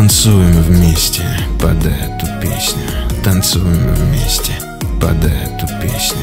Танцуем вместе под эту песню. Танцуем вместе под эту песню.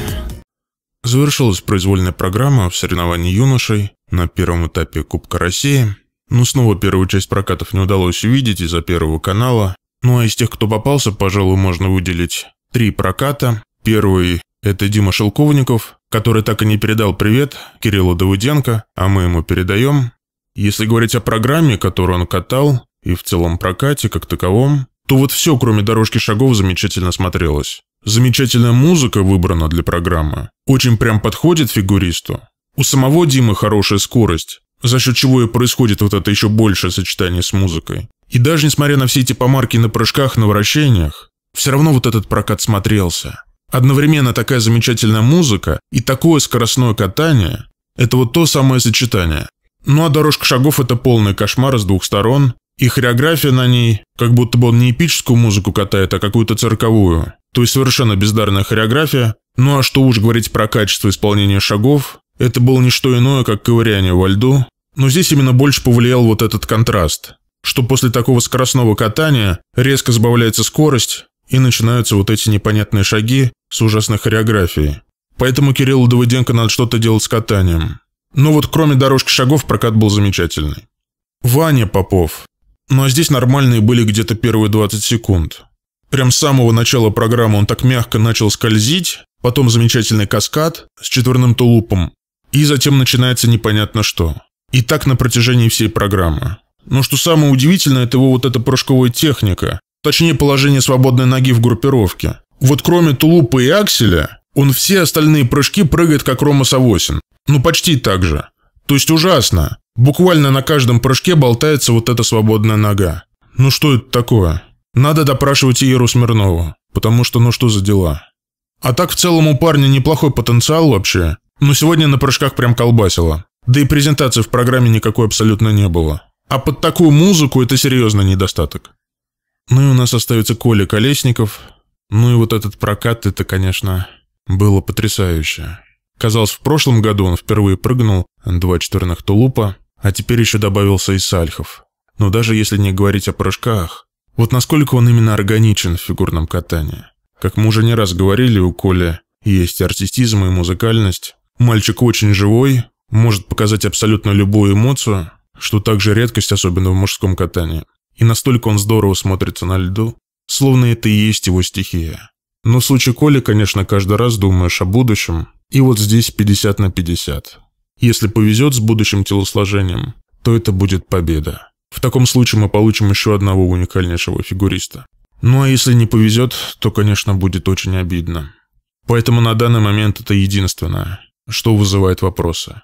Завершилась произвольная программа в соревновании юношей на первом этапе Кубка России. Но ну, снова первую часть прокатов не удалось увидеть из-за Первого канала. Ну а из тех, кто попался, пожалуй, можно выделить три проката. Первый – это Дима Шелковников, который так и не передал привет Кириллу Давыденко, а мы ему передаем. Если говорить о программе, которую он катал, и в целом прокате как таковом, то вот все, кроме дорожки шагов, замечательно смотрелось. Замечательная музыка выбрана для программы. Очень прям подходит фигуристу. У самого Димы хорошая скорость, за счет чего и происходит вот это еще большее сочетание с музыкой. И даже несмотря на все эти помарки на прыжках, на вращениях, все равно вот этот прокат смотрелся. Одновременно такая замечательная музыка и такое скоростное катание – это вот то самое сочетание. Ну а дорожка шагов – это полный кошмар с двух сторон, и хореография на ней, как будто бы он не эпическую музыку катает, а какую-то цирковую. То есть совершенно бездарная хореография. Ну а что уж говорить про качество исполнения шагов, это было не что иное, как ковыряние во льду. Но здесь именно больше повлиял вот этот контраст, что после такого скоростного катания резко сбавляется скорость и начинаются вот эти непонятные шаги с ужасной хореографией. Поэтому Кириллу Давыденко надо что-то делать с катанием. Но вот кроме дорожки шагов прокат был замечательный. Ваня Попов ну а здесь нормальные были где-то первые 20 секунд. Прям с самого начала программы он так мягко начал скользить, потом замечательный каскад с четверным тулупом, и затем начинается непонятно что. И так на протяжении всей программы. Но что самое удивительное, это его вот эта прыжковая техника, точнее положение свободной ноги в группировке. Вот кроме тулупа и акселя, он все остальные прыжки прыгает как Рома Савосин. Ну почти так же. То есть ужасно. Буквально на каждом прыжке болтается вот эта свободная нога. Ну что это такое? Надо допрашивать Иру Смирнову, потому что ну что за дела? А так в целом у парня неплохой потенциал вообще, но сегодня на прыжках прям колбасило. Да и презентации в программе никакой абсолютно не было. А под такую музыку это серьезно недостаток. Ну и у нас остается Коля Колесников. Ну и вот этот прокат, это, конечно, было потрясающе. Казалось, в прошлом году он впервые прыгнул два четверных тулупа, а теперь еще добавился и Сальхов. Но даже если не говорить о прыжках, вот насколько он именно органичен в фигурном катании. Как мы уже не раз говорили, у Коля есть артистизм, и музыкальность. Мальчик очень живой, может показать абсолютно любую эмоцию, что также редкость, особенно в мужском катании. И настолько он здорово смотрится на льду, словно это и есть его стихия. Но в случае Коли, конечно, каждый раз думаешь о будущем, и вот здесь 50 на 50. Если повезет с будущим телосложением, то это будет победа. В таком случае мы получим еще одного уникальнейшего фигуриста. Ну а если не повезет, то, конечно, будет очень обидно. Поэтому на данный момент это единственное, что вызывает вопросы.